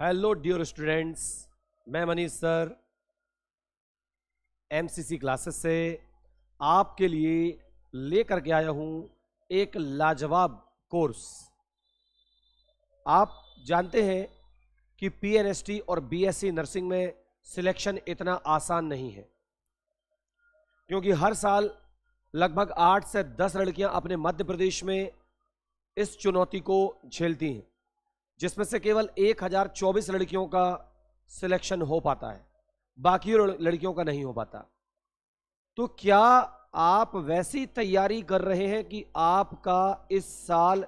hello dear students मैं Manish sir MCC classes से आपके लिए लेकर के आया हूं एक लाजवाब कोर्स आप जानते हैं कि पीएनएसटी और बीएससी नर्सिंग में सिलेक्शन इतना आसान नहीं है क्योंकि हर साल लगभग आठ से दस लड़कियां अपने मध्य प्रदेश में इस चुनौती को झेलती हैं जिसमें से केवल 1024 लड़कियों का सिलेक्शन हो पाता है बाकी लड़कियों का नहीं हो पाता तो क्या आप वैसी तैयारी कर रहे हैं कि आपका इस साल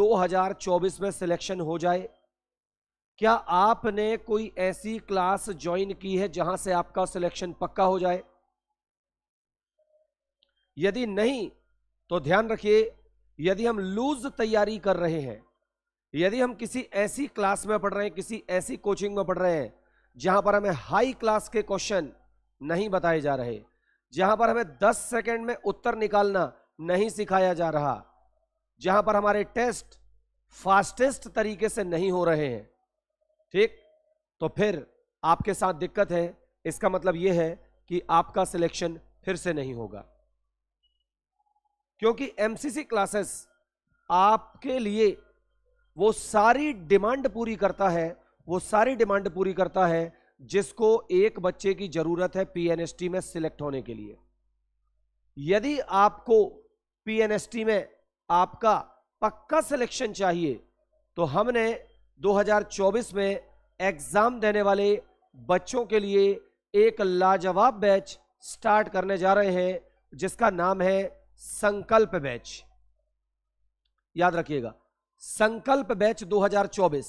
2024 में सिलेक्शन हो जाए क्या आपने कोई ऐसी क्लास ज्वाइन की है जहां से आपका सिलेक्शन पक्का हो जाए यदि नहीं तो ध्यान रखिए यदि हम लूज तैयारी कर रहे हैं यदि हम किसी ऐसी क्लास में पढ़ रहे हैं किसी ऐसी कोचिंग में पढ़ रहे हैं जहां पर हमें हाई क्लास के क्वेश्चन नहीं बताए जा रहे जहां पर हमें 10 सेकंड में उत्तर निकालना नहीं सिखाया जा रहा जहां पर हमारे टेस्ट फास्टेस्ट तरीके से नहीं हो रहे हैं ठीक तो फिर आपके साथ दिक्कत है इसका मतलब यह है कि आपका सिलेक्शन फिर से नहीं होगा क्योंकि एमसीसी क्लासेस आपके लिए वो सारी डिमांड पूरी करता है वो सारी डिमांड पूरी करता है जिसको एक बच्चे की जरूरत है पीएनएसटी में सिलेक्ट होने के लिए यदि आपको पीएनएसटी में आपका पक्का सिलेक्शन चाहिए तो हमने 2024 में एग्जाम देने वाले बच्चों के लिए एक लाजवाब बैच स्टार्ट करने जा रहे हैं जिसका नाम है संकल्प बैच याद रखिएगा संकल्प बैच 2024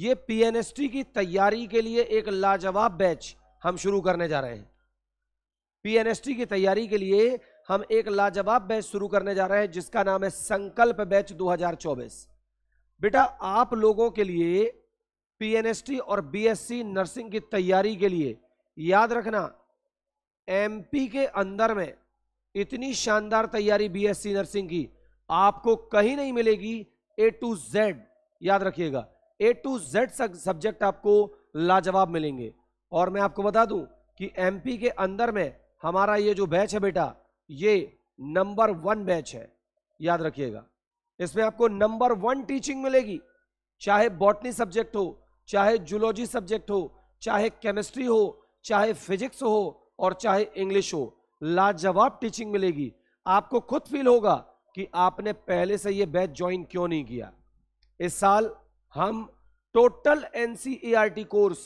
ये पीएनएसटी की तैयारी के लिए एक लाजवाब बैच हम शुरू करने जा रहे हैं पीएनएसटी की तैयारी के लिए हम एक लाजवाब बैच शुरू करने जा रहे हैं जिसका नाम है संकल्प बैच 2024 बेटा आप लोगों के लिए पीएनएसटी और बीएससी नर्सिंग की तैयारी के लिए याद रखना एमपी के अंदर में इतनी शानदार तैयारी बीएससी नर्सिंग की आपको कहीं नहीं मिलेगी ए टू जेड याद रखिएगा ए टू जेड सब्जेक्ट आपको लाजवाब मिलेंगे और मैं आपको बता दूं कि एमपी के अंदर में हमारा ये जो बैच है बेटा ये नंबर वन बैच है याद रखिएगा इसमें आपको नंबर वन टीचिंग मिलेगी चाहे बॉटनी सब्जेक्ट हो चाहे जूलॉजी सब्जेक्ट हो चाहे केमिस्ट्री हो चाहे फिजिक्स हो और चाहे इंग्लिश हो लाजवाब टीचिंग मिलेगी आपको खुद फील होगा कि आपने पहले से ये बैच ज्वाइन क्यों नहीं किया इस साल हम टोटल एनसीईआरटी कोर्स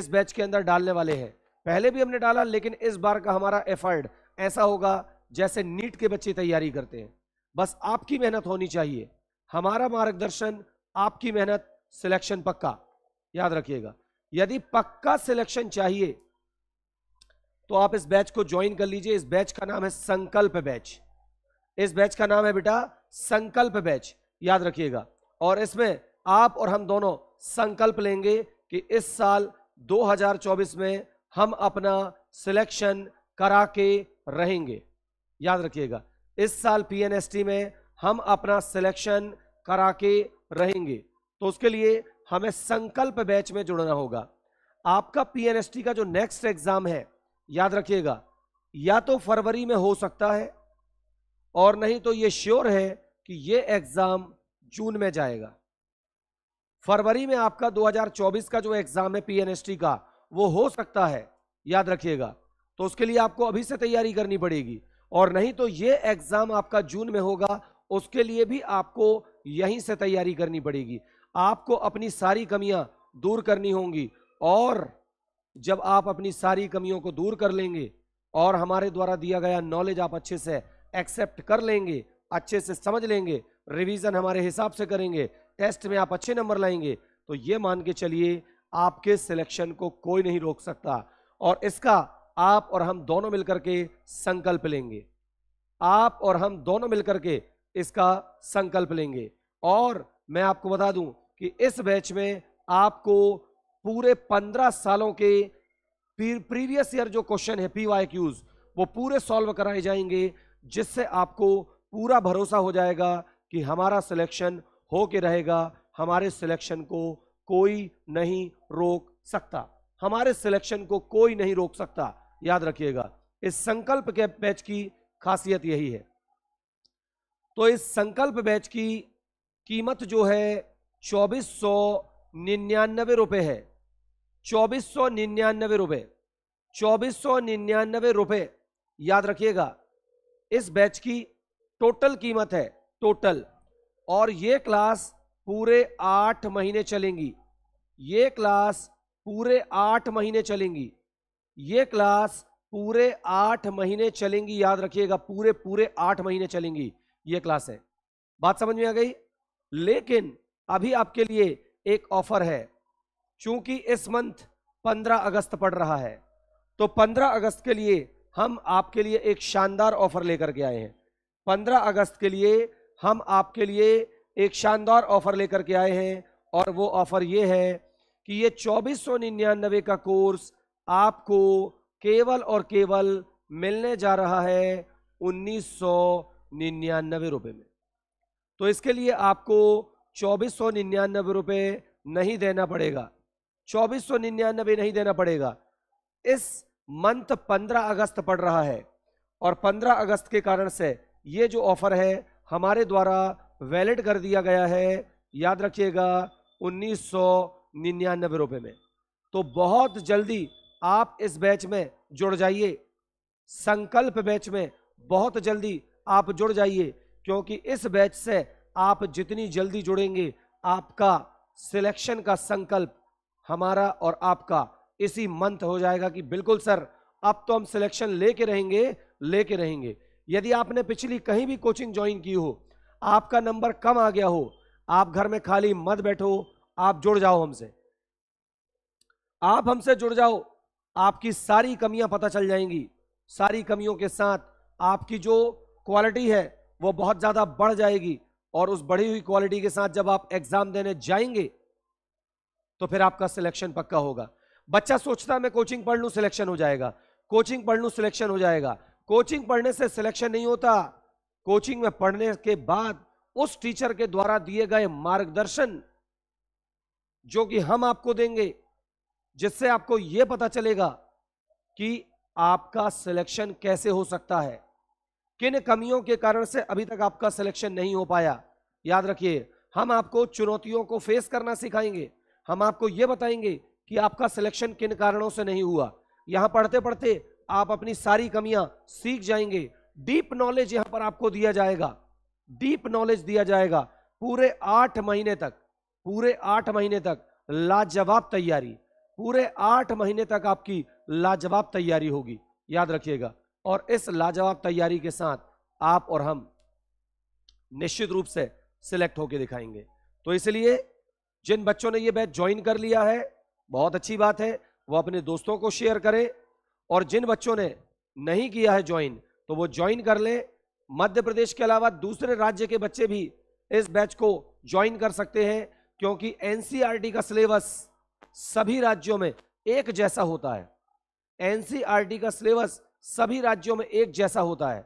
इस बैच के अंदर डालने वाले हैं पहले भी हमने डाला लेकिन इस बार का हमारा एफर्ट ऐसा होगा जैसे नीट के बच्चे तैयारी करते हैं बस आपकी मेहनत होनी चाहिए हमारा मार्गदर्शन आपकी मेहनत सिलेक्शन पक्का याद रखिएगा यदि पक्का सिलेक्शन चाहिए तो आप इस बैच को ज्वाइन कर लीजिए इस बैच का नाम है संकल्प बैच इस बैच का नाम है बेटा संकल्प बैच याद रखिएगा और इसमें आप और हम दोनों संकल्प लेंगे कि इस साल 2024 में हम अपना सिलेक्शन करा के रहेंगे याद रखिएगा इस साल पीएनएसटी में हम अपना सिलेक्शन करा के रहेंगे तो उसके लिए हमें संकल्प बैच में जुड़ना होगा आपका पीएनएसटी का जो नेक्स्ट एग्जाम है याद रखिएगा या तो फरवरी में हो सकता है और नहीं तो ये श्योर है कि ये एग्ज़ाम जून में जाएगा फरवरी में आपका 2024 का जो एग्ज़ाम है पीएनएसटी का वो हो सकता है याद रखिएगा तो उसके लिए आपको अभी से तैयारी करनी पड़ेगी और नहीं तो ये एग्ज़ाम आपका जून में होगा उसके लिए भी आपको यहीं से तैयारी करनी पड़ेगी आपको अपनी सारी कमियां दूर करनी होंगी और जब आप अपनी सारी कमियों को दूर कर लेंगे और हमारे द्वारा दिया गया नॉलेज आप अच्छे से एक्सेप्ट कर लेंगे अच्छे से समझ लेंगे रिवीजन हमारे हिसाब से करेंगे टेस्ट में आप अच्छे नंबर लाएंगे तो ये मान के चलिए आपके सिलेक्शन को कोई नहीं रोक सकता और इसका आप और हम दोनों मिलकर के संकल्प लेंगे आप और हम दोनों मिलकर के इसका संकल्प लेंगे और मैं आपको बता दूं कि इस बैच में आपको पूरे पंद्रह सालों के प्रीवियस ईयर जो क्वेश्चन है पी वाई क्यूज वो पूरे सॉल्व कराए जाएंगे जिससे आपको पूरा भरोसा हो जाएगा कि हमारा सिलेक्शन हो के रहेगा हमारे सिलेक्शन को कोई नहीं रोक सकता हमारे सिलेक्शन को कोई नहीं रोक सकता याद रखिएगा इस संकल्प के बैच की खासियत यही है तो इस संकल्प बैच की कीमत जो है चौबीस सौ निन्यानवे रुपये है चौबीस सौ निन्यानवे रुपये चौबीस सौ निन्यानवे रुपये याद रखिएगा इस बैच की टोटल कीमत है टोटल और ये क्लास पूरे आठ महीने चलेंगी ये क्लास पूरे आठ महीने चलेंगी ये क्लास पूरे आठ महीने चलेंगी याद रखिएगा पूरे पूरे आठ महीने चलेंगी ये क्लास है बात समझ में आ गई लेकिन अभी आपके लिए एक ऑफर है चूंकि इस मंथ पंद्रह अगस्त पड़ रहा है तो पंद्रह अगस्त के लिए हम आपके लिए एक शानदार ऑफर लेकर के आए हैं 15 अगस्त के लिए हम आपके लिए एक शानदार ऑफर लेकर के आए हैं और वो ऑफर ये है कि ये चौबीस सौ निन्यानवे का कोर्स आपको केवल और केवल मिलने जा रहा है उन्नीस सौ निन्यानवे रुपये में तो इसके लिए आपको चौबीस सौ निन्यानवे रुपये नहीं देना पड़ेगा चौबीस सौ निन्यानवे नहीं देना पड़ेगा इस मंथ 15 अगस्त पड़ रहा है और 15 अगस्त के कारण से ये जो ऑफ़र है हमारे द्वारा वैलिड कर दिया गया है याद रखिएगा उन्नीस सौ निन्यानबे रुपये में तो बहुत जल्दी आप इस बैच में जुड़ जाइए संकल्प बैच में बहुत जल्दी आप जुड़ जाइए क्योंकि इस बैच से आप जितनी जल्दी जुड़ेंगे आपका सिलेक्शन का संकल्प हमारा और आपका इसी मंथ हो जाएगा कि बिल्कुल सर अब तो हम सिलेक्शन लेके रहेंगे लेके रहेंगे यदि आपने पिछली कहीं भी कोचिंग ज्वाइन की हो आपका नंबर कम आ गया हो आप घर में खाली मत बैठो आप जुड़ जाओ हमसे आप हमसे जुड़ जाओ आपकी सारी कमियां पता चल जाएंगी सारी कमियों के साथ आपकी जो क्वालिटी है वो बहुत ज़्यादा बढ़ जाएगी और उस बढ़ी हुई क्वालिटी के साथ जब आप एग्ज़ाम देने जाएंगे तो फिर आपका सिलेक्शन पक्का होगा बच्चा सोचता मैं कोचिंग पढ़ लूँ सिलेक्शन हो जाएगा कोचिंग पढ़ लूँ सिलेक्शन हो जाएगा कोचिंग पढ़ने से सिलेक्शन नहीं होता कोचिंग में पढ़ने के बाद उस टीचर के द्वारा दिए गए मार्गदर्शन जो कि हम आपको देंगे जिससे आपको यह पता चलेगा कि आपका सिलेक्शन कैसे हो सकता है किन कमियों के कारण से अभी तक आपका सिलेक्शन नहीं हो पाया याद रखिए हम आपको चुनौतियों को फेस करना सिखाएंगे हम आपको ये बताएंगे कि आपका सिलेक्शन किन कारणों से नहीं हुआ यहां पढ़ते पढ़ते आप अपनी सारी कमियां सीख जाएंगे डीप नॉलेज यहां पर आपको दिया जाएगा डीप नॉलेज दिया जाएगा पूरे आठ महीने तक पूरे आठ महीने तक लाजवाब तैयारी पूरे आठ महीने तक आपकी लाजवाब तैयारी होगी याद रखिएगा और इस लाजवाब तैयारी के साथ आप और हम निश्चित रूप से सिलेक्ट होकर दिखाएंगे तो इसलिए जिन बच्चों ने यह बैच ज्वाइन कर लिया है बहुत अच्छी बात है वो अपने दोस्तों को शेयर करें और जिन बच्चों ने नहीं किया है ज्वाइन तो वो ज्वाइन कर ले मध्य प्रदेश के अलावा दूसरे राज्य के बच्चे भी इस बैच को ज्वाइन कर सकते हैं क्योंकि एनसीईआरटी e का सिलेबस सभी राज्यों में एक जैसा होता है एनसीईआरटी e का सिलेबस सभी राज्यों में एक जैसा होता है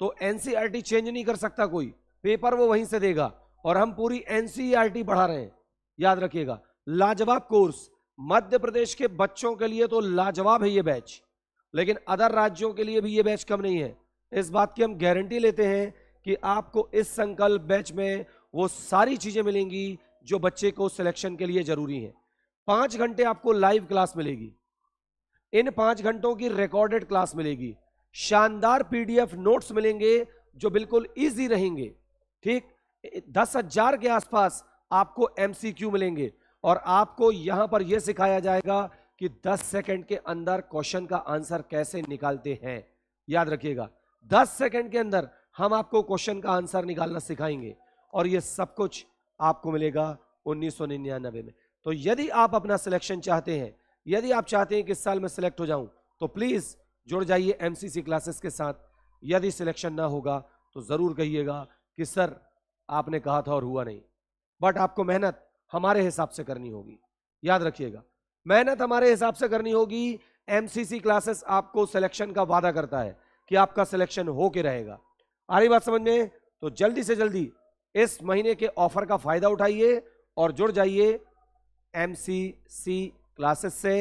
तो एनसीईआरटी चेंज e नहीं कर सकता कोई पेपर वो वहीं से देगा और हम पूरी एनसीईआरटी पढ़ा रहे हैं याद रखिएगा लाजवाब कोर्स मध्य प्रदेश के बच्चों के लिए तो लाजवाब है ये बैच लेकिन अदर राज्यों के लिए भी ये बैच कम नहीं है इस बात की हम गारंटी लेते हैं कि आपको इस संकल्प बैच में वो सारी चीज़ें मिलेंगी जो बच्चे को सिलेक्शन के लिए ज़रूरी हैं पाँच घंटे आपको लाइव क्लास मिलेगी इन पाँच घंटों की रिकॉर्डेड क्लास मिलेगी शानदार पीडीएफ नोट्स मिलेंगे जो बिल्कुल ईजी रहेंगे ठीक दस हजार के आसपास आपको एमसीक्यू मिलेंगे और आपको यहां पर यह सिखाया जाएगा कि 10 सेकंड के अंदर क्वेश्चन का आंसर कैसे निकालते हैं याद रखिएगा 10 सेकंड के अंदर हम आपको क्वेश्चन का आंसर निकालना सिखाएंगे और ये सब कुछ आपको मिलेगा उन्नीस में तो यदि आप अपना सिलेक्शन चाहते हैं यदि आप चाहते हैं कि इस साल में सिलेक्ट हो जाऊं तो प्लीज़ जुड़ जाइए एमसीसी क्लासेस के साथ यदि सिलेक्शन ना होगा तो ज़रूर कहिएगा कि सर आपने कहा था और हुआ नहीं बट आपको मेहनत हमारे हिसाब से करनी होगी याद रखिएगा मेहनत हमारे हिसाब से करनी होगी एमसीसी क्लासेस आपको सिलेक्शन का वादा करता है कि आपका सिलेक्शन होके रहेगा आ रही बात समझ में तो जल्दी से जल्दी इस महीने के ऑफर का फायदा उठाइए और जुड़ जाइए एमसीसी क्लासेस से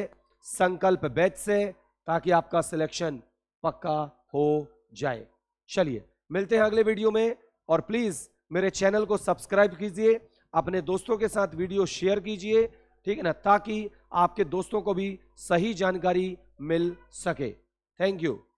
संकल्प बैच से ताकि आपका सिलेक्शन पक्का हो जाए चलिए मिलते हैं अगले वीडियो में और प्लीज़ मेरे चैनल को सब्सक्राइब कीजिए अपने दोस्तों के साथ वीडियो शेयर कीजिए ठीक है ना ताकि आपके दोस्तों को भी सही जानकारी मिल सके थैंक यू